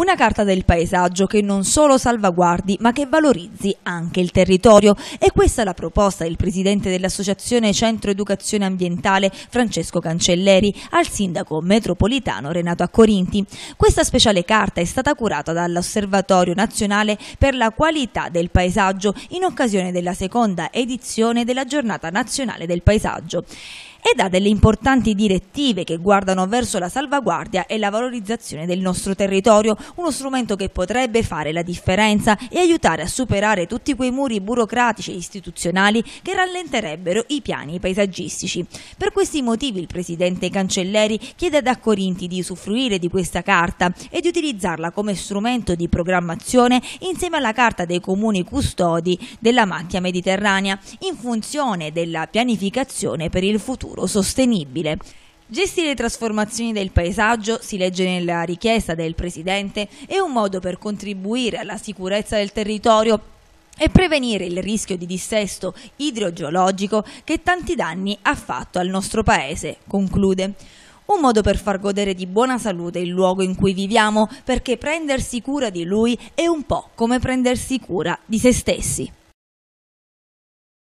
Una carta del paesaggio che non solo salvaguardi ma che valorizzi anche il territorio e questa è la proposta del presidente dell'Associazione Centro Educazione Ambientale Francesco Cancelleri al sindaco metropolitano Renato Accorinti. Questa speciale carta è stata curata dall'Osservatorio Nazionale per la Qualità del Paesaggio in occasione della seconda edizione della Giornata Nazionale del Paesaggio ed ha delle importanti direttive che guardano verso la salvaguardia e la valorizzazione del nostro territorio, uno strumento che potrebbe fare la differenza e aiutare a superare tutti quei muri burocratici e istituzionali che rallenterebbero i piani paesaggistici. Per questi motivi il Presidente Cancelleri chiede ad Accorinti di usufruire di questa carta e di utilizzarla come strumento di programmazione insieme alla Carta dei Comuni Custodi della Macchia Mediterranea in funzione della pianificazione per il futuro futuro sostenibile. Gestire le trasformazioni del paesaggio, si legge nella richiesta del Presidente, è un modo per contribuire alla sicurezza del territorio e prevenire il rischio di dissesto idrogeologico che tanti danni ha fatto al nostro Paese, conclude. Un modo per far godere di buona salute il luogo in cui viviamo, perché prendersi cura di lui è un po' come prendersi cura di se stessi.